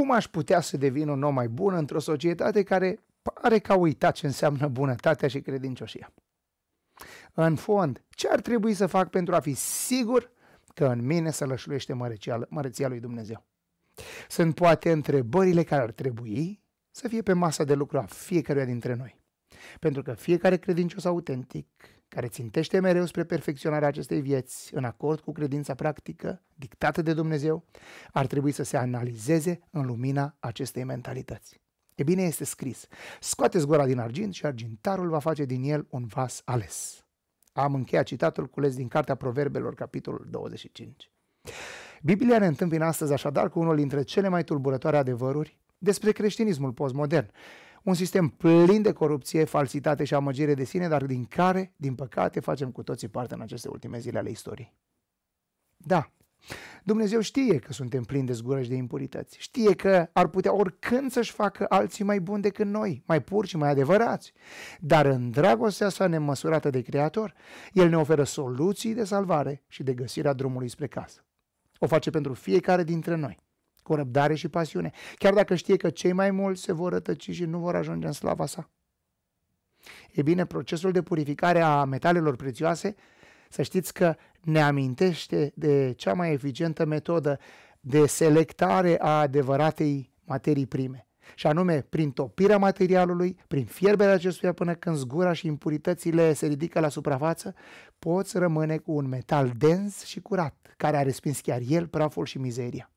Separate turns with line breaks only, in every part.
Cum aș putea să devin un om mai bun într-o societate care pare că a uitat ce înseamnă bunătatea și credincioșia? În fond, ce ar trebui să fac pentru a fi sigur că în mine se lășluiește măreția, măreția lui Dumnezeu? Sunt poate întrebările care ar trebui să fie pe masa de lucru a fiecăruia dintre noi. Pentru că fiecare credincios autentic, care țintește mereu spre perfecționarea acestei vieți, în acord cu credința practică dictată de Dumnezeu, ar trebui să se analizeze în lumina acestei mentalități. E bine, este scris, scoateți gura din argint și argintarul va face din el un vas ales. Am încheiat citatul cules din Cartea Proverbelor, capitolul 25. Biblia ne întâmpină astăzi așadar cu unul dintre cele mai tulburătoare adevăruri despre creștinismul postmodern, un sistem plin de corupție, falsitate și amăgire de sine, dar din care, din păcate, facem cu toții parte în aceste ultime zile ale istoriei. Da, Dumnezeu știe că suntem plini de zgură și de impurități. Știe că ar putea oricând să-și facă alții mai buni decât noi, mai puri și mai adevărați. Dar în dragostea sa nemăsurată de Creator, El ne oferă soluții de salvare și de găsirea drumului spre casă. O face pentru fiecare dintre noi cu răbdare și pasiune, chiar dacă știe că cei mai mulți se vor rătăci și nu vor ajunge în slava sa. E bine, procesul de purificare a metalelor prețioase, să știți că ne amintește de cea mai eficientă metodă de selectare a adevăratei materii prime, și anume prin topirea materialului, prin fierberea acestuia până când zgura și impuritățile se ridică la suprafață, poți rămâne cu un metal dens și curat, care a respins chiar el praful și mizeria.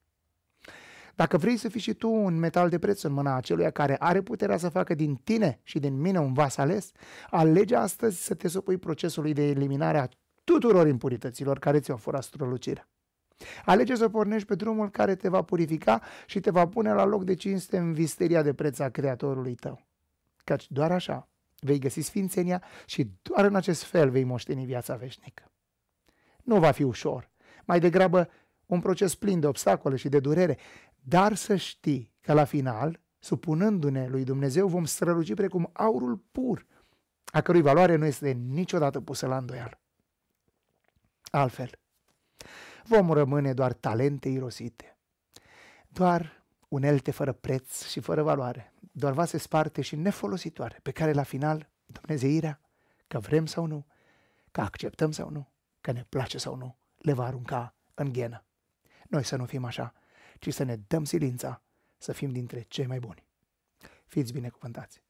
Dacă vrei să fii și tu un metal de preț în mâna acelui care are puterea să facă din tine și din mine un vas ales, alege astăzi să te supui procesului de eliminare a tuturor impurităților care ți-au furat strălucirea. Alege să pornești pe drumul care te va purifica și te va pune la loc de cinste în visteria de preț a Creatorului tău. Căci doar așa vei găsi sfințenia și doar în acest fel vei moșteni viața veșnică. Nu va fi ușor, mai degrabă un proces plin de obstacole și de durere, dar să știi că la final, supunându-ne lui Dumnezeu, vom străluci precum aurul pur, a cărui valoare nu este niciodată pusă la îndoială. Altfel, vom rămâne doar talente irosite, doar unelte fără preț și fără valoare, doar vase sparte și nefolositoare, pe care la final Dumnezeirea, că vrem sau nu, că acceptăm sau nu, că ne place sau nu, le va arunca în ghenă. Noi să nu fim așa, ci să ne dăm silința să fim dintre cei mai buni. Fiți binecuvântați!